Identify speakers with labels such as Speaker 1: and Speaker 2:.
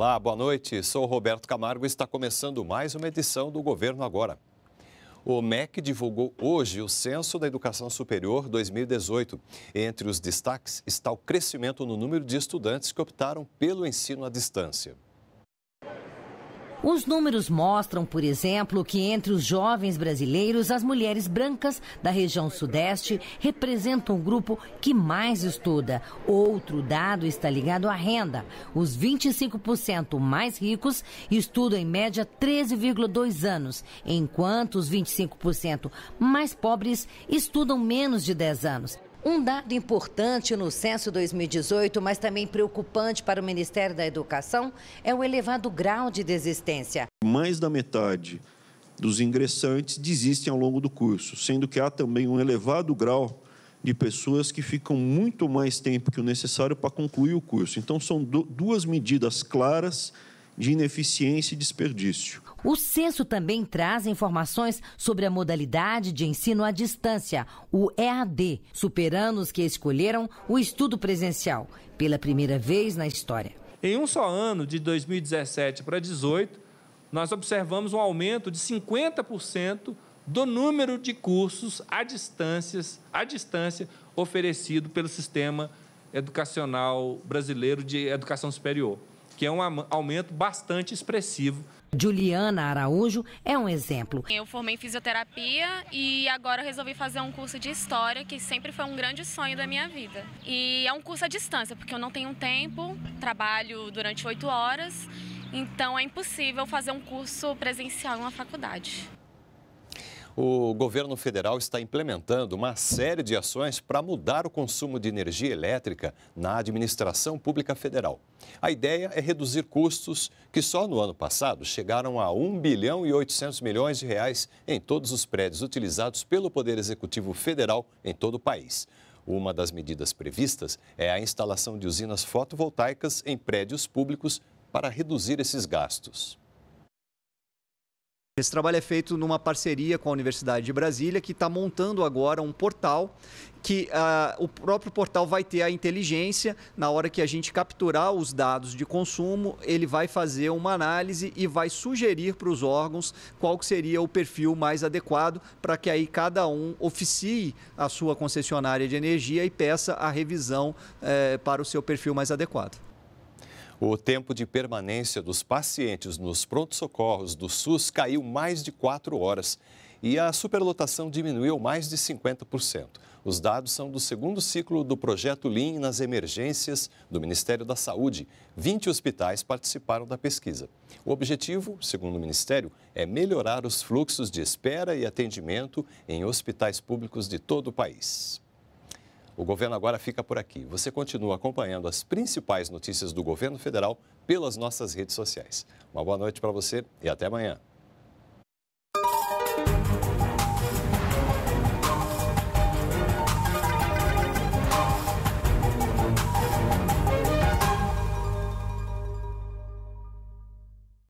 Speaker 1: Olá, boa noite. Sou Roberto Camargo e está começando mais uma edição do Governo Agora. O MEC divulgou hoje o Censo da Educação Superior 2018. Entre os destaques está o crescimento no número de estudantes que optaram pelo ensino à distância.
Speaker 2: Os números mostram, por exemplo, que entre os jovens brasileiros, as mulheres brancas da região sudeste representam o grupo que mais estuda. Outro dado está ligado à renda. Os 25% mais ricos estudam em média 13,2 anos, enquanto os 25% mais pobres estudam menos de 10 anos. Um dado importante no censo 2018, mas também preocupante para o Ministério da Educação, é o elevado grau de desistência.
Speaker 1: Mais da metade dos ingressantes desistem ao longo do curso, sendo que há também um elevado grau de pessoas que ficam muito mais tempo que o necessário para concluir o curso. Então, são duas medidas claras de ineficiência e desperdício.
Speaker 2: O censo também traz informações sobre a modalidade de ensino à distância, o EAD, superando os que escolheram o estudo presencial, pela primeira vez na história.
Speaker 1: Em um só ano, de 2017 para 2018, nós observamos um aumento de 50% do número de cursos à, distâncias, à distância oferecido pelo sistema educacional brasileiro de educação
Speaker 2: superior
Speaker 3: que é um aumento
Speaker 2: bastante expressivo. Juliana Araújo é um exemplo. Eu
Speaker 3: formei em fisioterapia e agora resolvi fazer um curso de história, que sempre foi um grande sonho da minha vida. E é um curso à distância, porque eu não tenho tempo, trabalho durante oito horas, então é impossível fazer um curso presencial em uma faculdade
Speaker 1: o governo federal está implementando uma série de ações para mudar o consumo de energia elétrica na administração pública federal. A ideia é reduzir custos que só no ano passado chegaram a 1 bilhão e 800 milhões de reais em todos os prédios utilizados pelo Poder Executivo Federal em todo o país. Uma das medidas previstas é a instalação de usinas fotovoltaicas em
Speaker 3: prédios públicos para reduzir esses gastos. Esse trabalho é feito numa parceria com a Universidade de Brasília, que está montando agora um portal que uh, o próprio portal vai ter a inteligência na hora que a gente capturar os dados de consumo, ele vai fazer uma análise e vai sugerir para os órgãos qual que seria o perfil mais adequado para que aí cada um oficie a sua concessionária de energia e peça a revisão eh, para o seu perfil mais adequado.
Speaker 1: O tempo de permanência dos pacientes nos prontos-socorros do SUS caiu mais de 4 horas e a superlotação diminuiu mais de 50%. Os dados são do segundo ciclo do projeto Lean nas emergências do Ministério da Saúde. 20 hospitais participaram da pesquisa. O objetivo, segundo o Ministério, é melhorar os fluxos de espera e atendimento em hospitais públicos de todo o país. O governo agora fica por aqui. Você continua acompanhando as principais notícias do governo federal pelas nossas redes sociais. Uma boa noite para você e até amanhã.